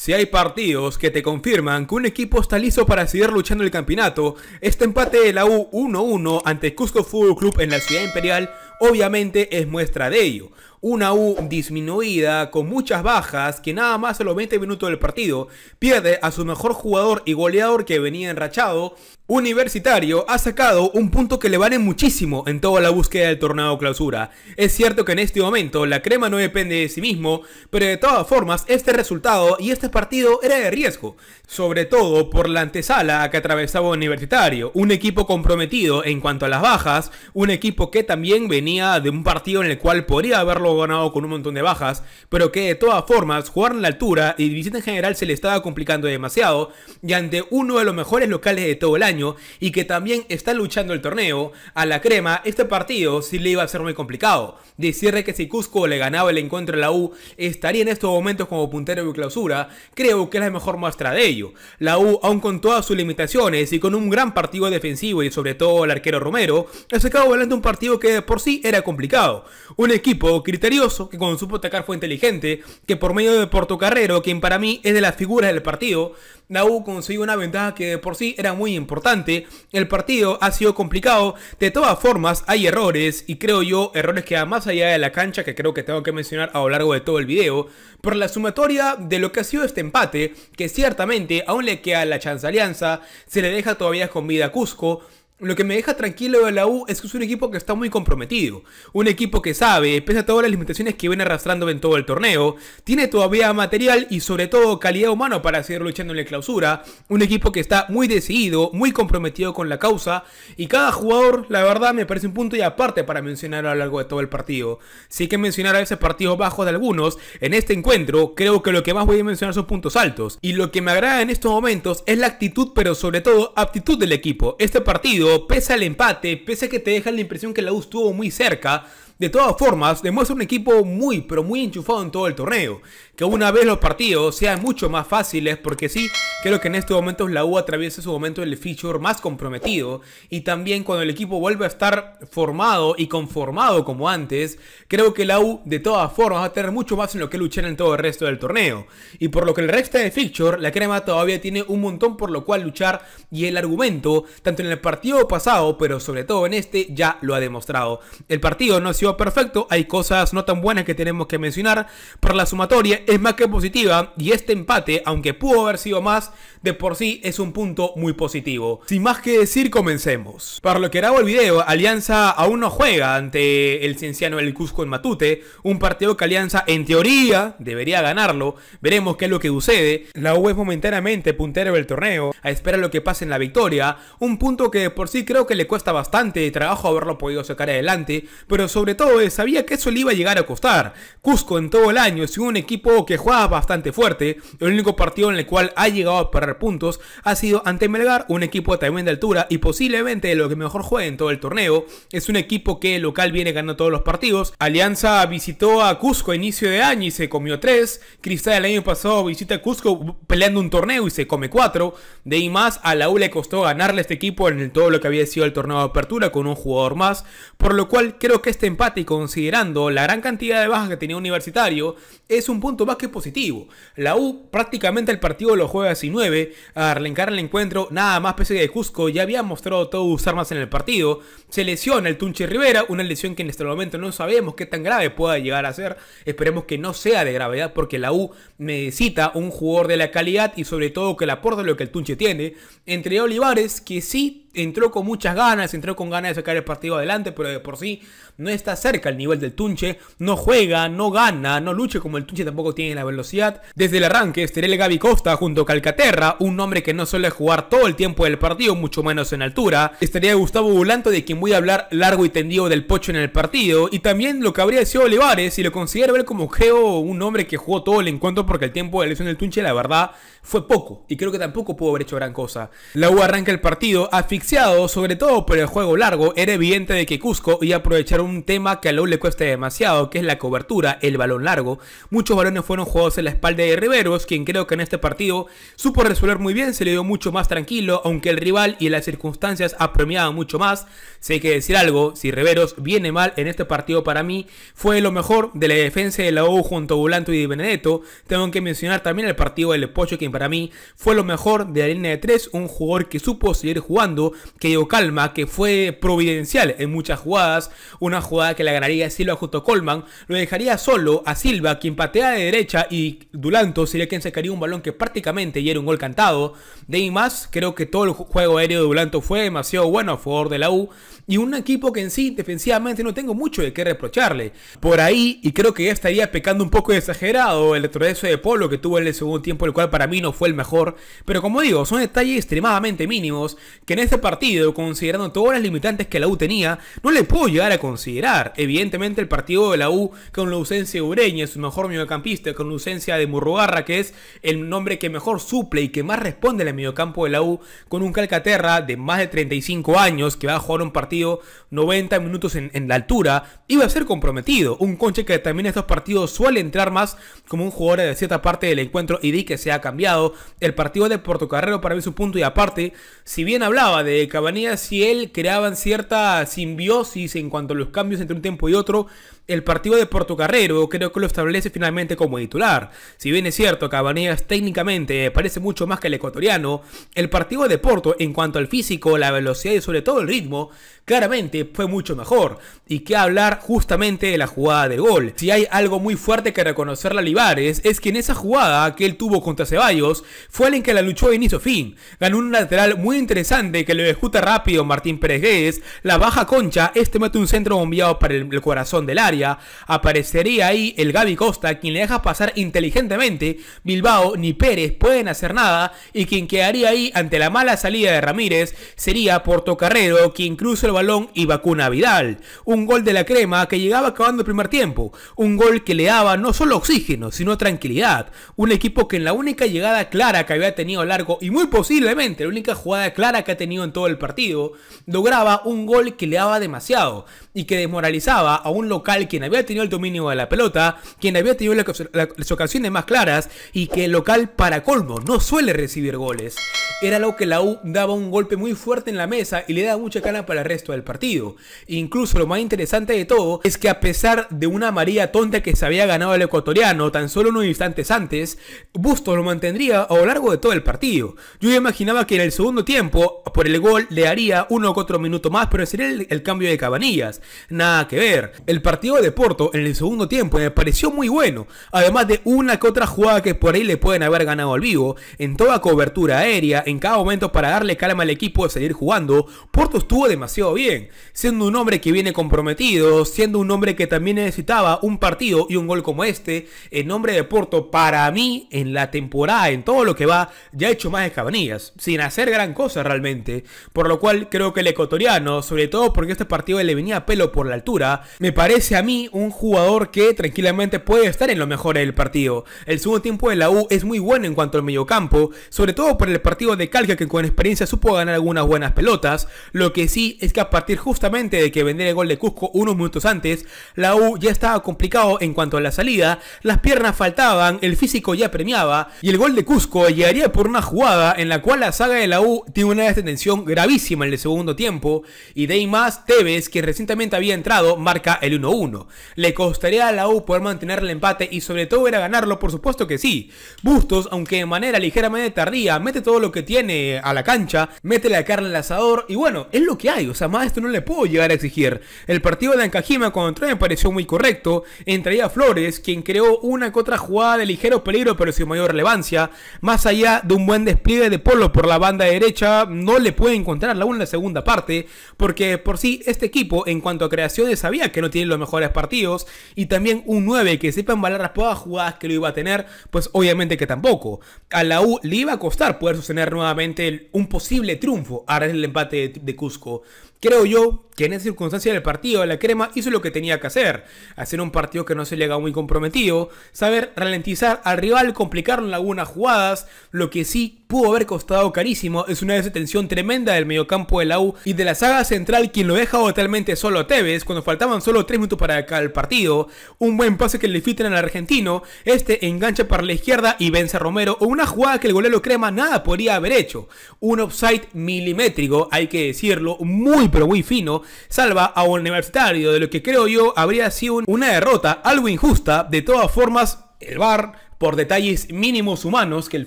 Si hay partidos que te confirman que un equipo está listo para seguir luchando el campeonato, este empate de la U 1-1 ante Cusco Fútbol Club en la Ciudad Imperial obviamente es muestra de ello. Una U disminuida, con muchas bajas, que nada más a los 20 minutos del partido pierde a su mejor jugador y goleador que venía enrachado. Universitario ha sacado un punto que le vale muchísimo en toda la búsqueda del torneo clausura. Es cierto que en este momento la crema no depende de sí mismo, pero de todas formas este resultado y este partido era de riesgo, sobre todo por la antesala que atravesaba Universitario, un equipo comprometido en cuanto a las bajas, un equipo que también venía de un partido en el cual podría haberlo ganado con un montón de bajas, pero que de todas formas jugaron la altura y división en general se le estaba complicando demasiado y ante uno de los mejores locales de todo el año y que también está luchando el torneo, a la crema este partido sí le iba a ser muy complicado. Decirle que si Cusco le ganaba el encuentro a la U, estaría en estos momentos como puntero de clausura, creo que es la mejor muestra de ello. La U, aún con todas sus limitaciones y con un gran partido defensivo y sobre todo el arquero Romero, ha sacado adelante un partido que por sí era complicado. Un equipo que misterioso, que cuando supo atacar fue inteligente, que por medio de Portocarrero, quien para mí es de las figuras del partido, la consiguió una ventaja que de por sí era muy importante. El partido ha sido complicado, de todas formas hay errores, y creo yo, errores que van más allá de la cancha, que creo que tengo que mencionar a lo largo de todo el video, por la sumatoria de lo que ha sido este empate, que ciertamente aún le queda la chance alianza, se le deja todavía con vida a Cusco, lo que me deja tranquilo de la U es que es un equipo que está muy comprometido, un equipo que sabe, pese a todas las limitaciones que viene arrastrando en todo el torneo, tiene todavía material y sobre todo calidad humana para seguir luchando en la clausura, un equipo que está muy decidido, muy comprometido con la causa y cada jugador, la verdad, me parece un punto y aparte para mencionar a lo largo de todo el partido. Sí que mencionar a veces partidos bajos de algunos, en este encuentro creo que lo que más voy a mencionar son puntos altos y lo que me agrada en estos momentos es la actitud pero sobre todo aptitud del equipo. Este partido pese al empate, pese a que te dejan la impresión que la U estuvo muy cerca, de todas formas, demuestra un equipo muy, pero muy enchufado en todo el torneo. Que una vez los partidos sean mucho más fáciles, porque sí, creo que en estos momentos la U atraviesa su momento el feature más comprometido. Y también cuando el equipo vuelve a estar formado y conformado como antes, creo que la U de todas formas va a tener mucho más en lo que luchar en todo el resto del torneo. Y por lo que el resto de feature, la crema todavía tiene un montón por lo cual luchar. Y el argumento, tanto en el partido pasado, pero sobre todo en este, ya lo ha demostrado. El partido no ha sido perfecto, hay cosas no tan buenas que tenemos que mencionar, pero la sumatoria es más que positiva y este empate, aunque pudo haber sido más, de por sí es un punto muy positivo. Sin más que decir, comencemos. Para lo que era el video, Alianza aún no juega ante el Cienciano del Cusco en Matute, un partido que Alianza en teoría debería ganarlo, veremos qué es lo que sucede. La U es momentáneamente puntero del torneo, a esperar lo que pase en la victoria, un punto que de por sí creo que le cuesta bastante trabajo haberlo podido sacar adelante, pero sobre todo sabía que eso le iba a llegar a costar. Cusco en todo el año es un equipo que juega bastante fuerte. El único partido en el cual ha llegado a perder puntos ha sido ante Melgar, un equipo también de altura y posiblemente lo que mejor juega en todo el torneo. Es un equipo que local viene ganando todos los partidos. Alianza visitó a Cusco a inicio de año y se comió 3. Cristal el año pasado visita a Cusco peleando un torneo y se come 4. De ahí más, a la U le costó ganarle este equipo en todo lo que había sido el torneo de apertura con un jugador más. Por lo cual creo que este empate y considerando la gran cantidad de bajas que tenía Universitario, es un punto más que positivo. La U prácticamente el partido lo juega 19, a relencar el encuentro, nada más pese que Cusco ya había mostrado todos sus armas en el partido. Se lesiona el Tunche Rivera, una lesión que en este momento no sabemos qué tan grave pueda llegar a ser. Esperemos que no sea de gravedad porque la U necesita un jugador de la calidad y sobre todo que le aporte lo que el Tunche tiene. Entre Olivares, que sí entró con muchas ganas, entró con ganas de sacar el partido adelante, pero de por sí no está cerca el nivel del Tunche, no juega, no gana, no lucha como el Tunche tampoco tiene la velocidad. Desde el arranque, el Gaby Costa junto a Calcaterra, un hombre que no suele jugar todo el tiempo del partido, mucho menos en altura. Estaría Gustavo Bulanto, de quien voy a hablar largo y tendido del pocho en el partido, y también lo que habría sido Olivares, si lo considero como creo un hombre que jugó todo el encuentro porque el tiempo de lesión del Tunche la verdad fue poco, y creo que tampoco pudo haber hecho gran cosa. La U arranca el partido, aficionado sobre todo por el juego largo, era evidente de que Cusco iba a aprovechar un tema que a Lowe le cuesta demasiado, que es la cobertura, el balón largo. Muchos balones fueron jugados en la espalda de Riveros, quien creo que en este partido supo resolver muy bien, se le dio mucho más tranquilo, aunque el rival y las circunstancias apremiaban mucho más. Si hay que decir algo, si Riveros viene mal en este partido para mí, fue lo mejor de la defensa de la U junto a Volanto y de Benedetto. Tengo que mencionar también el partido del Pocho, quien para mí fue lo mejor de la línea de 3, un jugador que supo seguir jugando que dio calma, que fue providencial en muchas jugadas, una jugada que la ganaría Silva junto a Coleman, lo dejaría solo a Silva, quien patea de derecha y Dulanto sería quien sacaría un balón que prácticamente ya era un gol cantado. De ahí más, creo que todo el juego aéreo de Dulanto fue demasiado bueno a favor de la U y un equipo que en sí defensivamente no tengo mucho de qué reprocharle. Por ahí, y creo que ya estaría pecando un poco exagerado el retroceso de Polo que tuvo en el segundo tiempo, el cual para mí no fue el mejor, pero como digo, son detalles extremadamente mínimos que en este partido, considerando todas las limitantes que la U tenía, no le puedo llegar a considerar. Evidentemente el partido de la U con la ausencia de Ureña, su mejor mediocampista, con la ausencia de Murrugarra, que es el nombre que mejor suple y que más responde al mediocampo de la U, con un Calcaterra de más de 35 años que va a jugar un partido 90 minutos en, la altura, iba a ser comprometido. Un conche que también estos partidos suele entrar más como un jugador de cierta parte del encuentro y di que se ha cambiado. El partido de Portocarrero para ver su punto y aparte, si bien hablaba de de Cabanías y él creaban cierta simbiosis en cuanto a los cambios entre un tiempo y otro el partido de Porto Carrero creo que lo establece finalmente como titular. Si bien es cierto, que Abanegas técnicamente eh, parece mucho más que el ecuatoriano, el partido de Porto en cuanto al físico, la velocidad y sobre todo el ritmo, claramente fue mucho mejor. Y que hablar justamente de la jugada de gol. Si hay algo muy fuerte que reconocerle a Livares es que en esa jugada que él tuvo contra Ceballos fue el en que la luchó de inicio fin. Ganó un lateral muy interesante que lo ejecuta rápido Martín Pérez la baja concha, este mete un centro bombeado para el corazón del área aparecería ahí el Gaby Costa, quien le deja pasar inteligentemente. Bilbao ni Pérez pueden hacer nada y quien quedaría ahí ante la mala salida de Ramírez sería Portocarrero, quien cruza el balón y vacuna a Vidal. Un gol de la crema que llegaba acabando el primer tiempo, un gol que le daba no solo oxígeno, sino tranquilidad. Un equipo que en la única llegada clara que había tenido largo y muy posiblemente la única jugada clara que ha tenido en todo el partido, lograba un gol que le daba demasiado y que desmoralizaba a un local quien había tenido el dominio de la pelota, quien había tenido las ocasiones más claras y que el local para colmo no suele recibir goles. Era lo que la U daba un golpe muy fuerte en la mesa y le daba mucha cara para el resto del partido. Incluso lo más interesante de todo es que a pesar de una María tonta que se había ganado el ecuatoriano tan solo unos instantes antes, Bustos lo mantendría a lo largo de todo el partido. Yo imaginaba que en el segundo tiempo, por el gol, le haría uno o cuatro minutos más, pero sería el, el cambio de cabanillas nada que ver. El partido de Porto en el segundo tiempo me pareció muy bueno, además de una que otra jugada que por ahí le pueden haber ganado al vivo, en toda cobertura aérea, en cada momento para darle calma al equipo de seguir jugando, Porto estuvo demasiado bien, siendo un hombre que viene comprometido, siendo un hombre que también necesitaba un partido y un gol como este, el nombre de Porto, para mí, en la temporada, en todo lo que va, ya ha hecho más escabanillas, sin hacer gran cosa realmente, por lo cual creo que el ecuatoriano, sobre todo porque este partido le venía pelo por la altura, me parece a mí un jugador que tranquilamente puede estar en lo mejor del partido. El segundo tiempo de la U es muy bueno en cuanto al mediocampo, sobre todo por el partido de Calca que con experiencia supo ganar algunas buenas pelotas. Lo que sí es que a partir justamente de que vendiera el gol de Cusco unos minutos antes, la U ya estaba complicado en cuanto a la salida, las piernas faltaban, el físico ya premiaba y el gol de Cusco llegaría por una jugada en la cual la saga de la U tiene una detención gravísima en el segundo tiempo y de ahí más Tevez que recientemente había entrado, marca el 1-1. ¿Le costaría a la U poder mantener el empate y sobre todo era ganarlo? Por supuesto que sí. Bustos, aunque de manera ligeramente tardía, mete todo lo que tiene a la cancha, mete la carne al asador y bueno, es lo que hay. O sea, más esto no le puedo llegar a exigir. El partido de Ancajima entró me pareció muy correcto. entraría Flores, quien creó una que otra jugada de ligero peligro pero sin mayor relevancia. Más allá de un buen despliegue de Polo por la banda derecha, no le puede encontrar la en la segunda parte, porque por sí este equipo en cuanto cuanto a creaciones, sabía que no tiene los mejores partidos. Y también un 9 que sepa embalar las pocas jugadas que lo iba a tener, pues obviamente que tampoco. A la U le iba a costar poder sostener nuevamente un posible triunfo a el empate de Cusco. Creo yo que en esa circunstancia del partido, la crema hizo lo que tenía que hacer. Hacer un partido que no se le haga muy comprometido, saber ralentizar al rival, complicaron algunas jugadas. Lo que sí pudo haber costado carísimo es una desatención tremenda del mediocampo de la U y de la saga central, quien lo deja totalmente solo a Tevez cuando faltaban solo 3 minutos para acá el partido. Un buen pase que le filtran al argentino, este engancha para la izquierda y vence a Romero, o una jugada que el golero crema nada podría haber hecho. Un offside milimétrico, hay que decirlo, muy pero muy fino, salva a un Universitario de lo que creo yo habría sido una derrota algo injusta. De todas formas, el bar por detalles mínimos humanos que el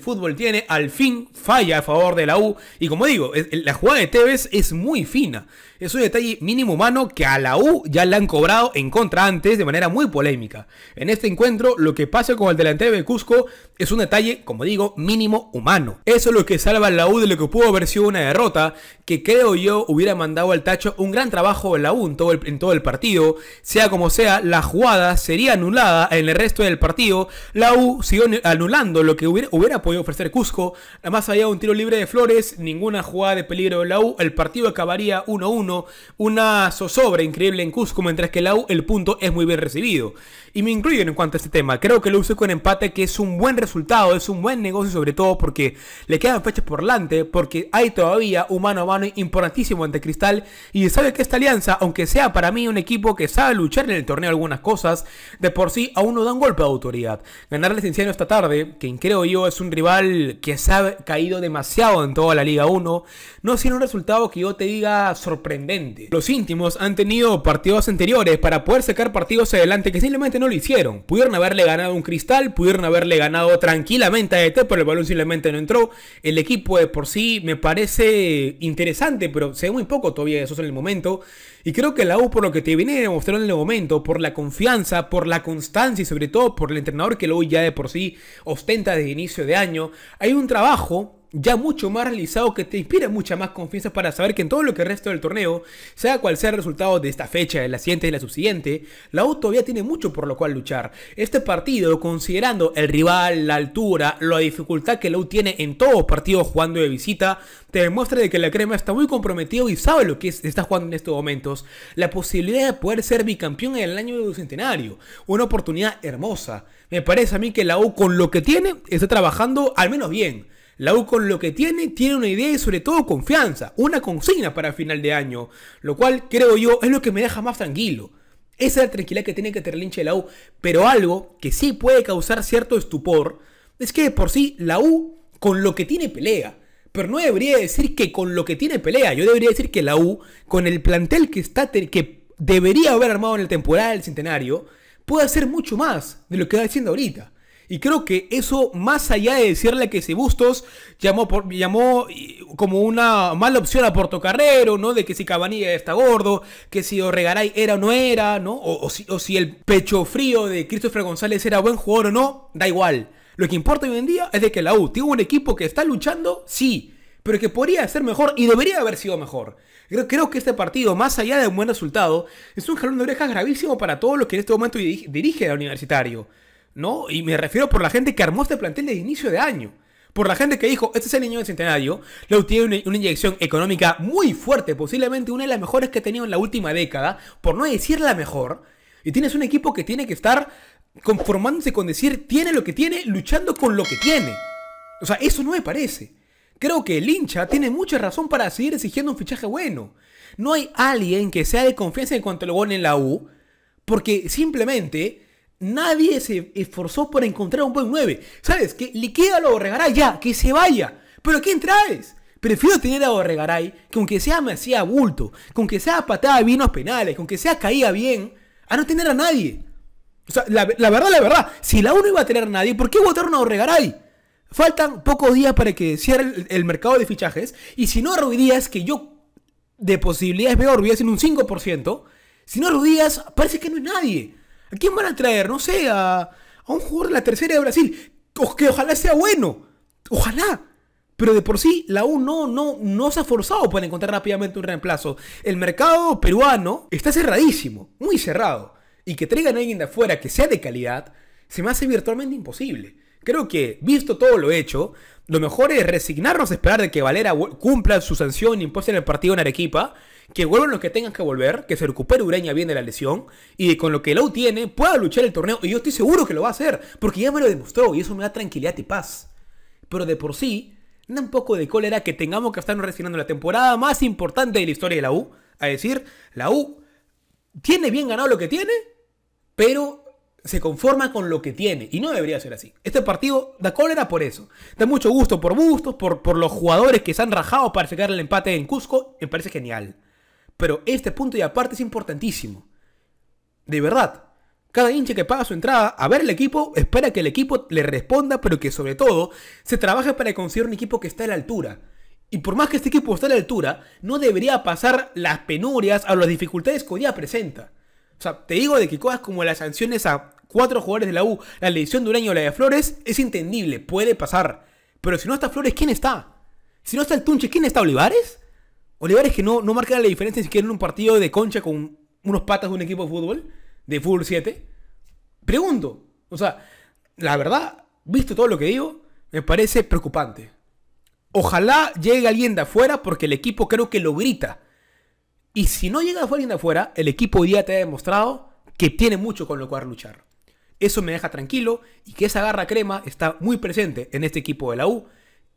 fútbol tiene, al fin falla a favor de la U. Y como digo, la jugada de Tevez es muy fina. Es un detalle mínimo humano que a la U ya le han cobrado en contra antes de manera muy polémica. En este encuentro, lo que pasa con el delantero de Cusco es un detalle, como digo, mínimo humano. Eso es lo que salva a la U de lo que pudo haber sido una derrota, que creo yo hubiera mandado al tacho un gran trabajo en la U en todo el, partido. Sea como sea, la jugada sería anulada en el resto del partido. La U siguió anulando lo que hubiera, podido ofrecer Cusco. Más había un tiro libre de Flores, ninguna jugada de peligro de la U. El partido acabaría 1-1 una zozobra increíble en Cusco, mientras que la el punto es muy bien recibido. Y me incluyen en cuanto a este tema. Creo que lo uso con empate, que es un buen resultado, es un buen negocio, sobre todo porque le quedan fechas por delante, porque hay todavía un mano a mano importantísimo ante Cristal. Y sabe que esta alianza, aunque sea para mí un equipo que sabe luchar en el torneo algunas cosas, de por sí aún no da un golpe de autoridad. Ganarles Cienciano esta tarde, Que creo yo es un rival que se ha caído demasiado en toda la Liga 1, no sin un resultado que yo te diga sorprendente los íntimos han tenido partidos anteriores para poder sacar partidos adelante que simplemente no lo hicieron. Pudieron haberle ganado un cristal, pudieron haberle ganado tranquilamente a ET, pero el balón simplemente no entró. El equipo de por sí me parece interesante, pero se ve muy poco todavía eso en el momento. Y creo que la U, por lo que te viene demostrar en el momento, por la confianza, por la constancia y sobre todo por el entrenador que la ya de por sí ostenta desde inicio de año, hay un trabajo ya mucho más realizado que te inspira mucha más confianza para saber que en todo lo que resta del torneo, sea cual sea el resultado de esta fecha, de la siguiente y la subsiguiente, la U todavía tiene mucho por lo cual luchar. Este partido, considerando el rival, la altura, la dificultad que la U tiene en todos los partidos jugando de visita, te demuestra de que la crema está muy comprometido y sabe lo que está jugando en estos momentos. La posibilidad de poder ser bicampeón en el año del centenario, una oportunidad hermosa. Me parece a mí que la U con lo que tiene está trabajando al menos bien. La U con lo que tiene, tiene una idea y sobre todo confianza, una consigna para final de año, lo cual creo yo es lo que me deja más tranquilo. Esa es la tranquilidad que tiene que tener el hincha de la U, pero algo que sí puede causar cierto estupor es que por sí la U con lo que tiene pelea, pero no debería decir que con lo que tiene pelea, yo debería decir que la U con el plantel que está que debería haber armado en la temporada del centenario puede hacer mucho más de lo que está haciendo ahorita. Y creo que eso, más allá de decirle que si Bustos llamó, por, como una mala opción a Portocarrero, ¿no? De que si Cabanilla está gordo, que si Orregaray era o no era, ¿no? O, si, el pecho frío de Christopher González era buen jugador o no, da igual. Lo que importa hoy en día es de que la U tiene un equipo que está luchando, sí, pero que podría ser mejor y debería haber sido mejor. Creo, que este partido, más allá de un buen resultado, es un jalón de orejas gravísimo para todos los que en este momento dirige, dirige universitario. ¿no? Y me refiero por la gente que armó este plantel de inicio de año. Por la gente que dijo, este es el niño de centenario, le tiene una, inyección económica muy fuerte, posiblemente una de las mejores que ha tenido en la última década, por no decir la mejor. Y tienes un equipo que tiene que estar conformándose con decir, tiene lo que tiene, luchando con lo que tiene. O sea, eso no me parece. Creo que el hincha tiene mucha razón para seguir exigiendo un fichaje bueno. No hay alguien que sea de confianza en cuanto lo gol en la U, porque simplemente Nadie se esforzó por encontrar un buen 9. ¿Sabes? Que queda a Borregaray ya, que se vaya. ¿Pero quién traes? Prefiero tener a Borregaray, que aunque sea me hacía bulto, que sea patada bien a penales, que sea caía bien, a no tener a nadie. O sea, la, verdad, la verdad, si la uno iba a tener a nadie, ¿por qué votaron a Borregaray? Faltan pocos días para que cierre el, mercado de fichajes. Y si no, Ruidías, que yo de posibilidades veo a en un 5%, si no Ruidías, parece que no hay nadie. ¿A quién van a traer? No sé, a, un jugador de la tercera de Brasil. Que ojalá sea bueno. Ojalá. Pero de por sí, la U no, no, no se ha forzado para encontrar rápidamente un reemplazo. El mercado peruano está cerradísimo, muy cerrado. Y que traigan a alguien de afuera que sea de calidad, se me hace virtualmente imposible. Creo que, visto todo lo hecho, lo mejor es resignarnos a esperar de que Valera cumpla su sanción impuesta en el partido en Arequipa que vuelvan los que tengan que volver, que se recupere Ureña bien de la lesión y con lo que la U tiene pueda luchar el torneo. Y yo estoy seguro que lo va a hacer, porque ya me lo demostró y eso me da tranquilidad y paz. Pero de por sí, da un poco de cólera que tengamos que estarnos resignando la temporada más importante de la historia de la U. A decir, la U tiene bien ganado lo que tiene, pero se conforma con lo que tiene. Y no debería ser así. Este partido da cólera por eso. Da mucho gusto por Bustos, por, por los jugadores que se han rajado para sacar el empate en Cusco. Me parece genial. Pero este punto y aparte es importantísimo. De verdad, cada hincha que paga su entrada a ver el equipo espera que el equipo le responda, pero que sobre todo se trabaje para conseguir un equipo que esté a la altura. Y por más que este equipo esté a la altura, no debería pasar las penurias o las dificultades que hoy día presenta. O sea, te digo de que cosas como las sanciones a cuatro jugadores de la U, la lesión de Ureño o la de Flores, es entendible, puede pasar. Pero si no está Flores, ¿quién está? Si no está el Tunche, ¿quién está Olivares? Olivares que no, no la diferencia ni siquiera en un partido de concha con unos patas de un equipo de fútbol, de fútbol 7. Pregunto, o sea, la verdad, visto todo lo que digo, me parece preocupante. Ojalá llegue alguien de afuera porque el equipo creo que lo grita. Y si no llega alguien de afuera, el equipo hoy día te ha demostrado que tiene mucho con lo cual luchar. Eso me deja tranquilo y que esa garra crema está muy presente en este equipo de la U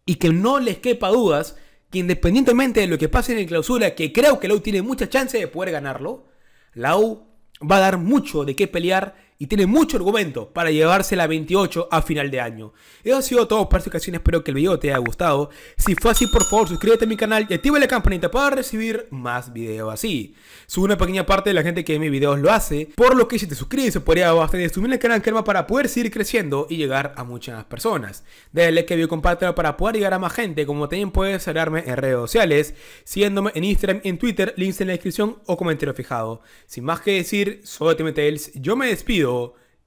y que no les quepa dudas que independientemente de lo que pase en el clausura, que creo que Lau tiene mucha chance de poder ganarlo, Lau va a dar mucho de qué pelear y tiene mucho argumento para llevarse la 28 a final de año. Eso ha sido todo por esta ocasión, espero que el video te haya gustado. Si fue así, por favor, suscríbete a mi canal y activa la campanita para recibir más videos así. Soy una pequeña parte de la gente que en mis videos lo hace, por lo que si te suscribes se podría bastante subir al canal Kerma para poder seguir creciendo y llegar a muchas más personas. Dale like compártelo para poder llegar a más gente, como también puedes hablarme en redes sociales, siguiéndome en Instagram, en Twitter, links en la descripción o comentario fijado. Sin más que decir, soy tales yo me despido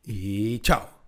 y chao.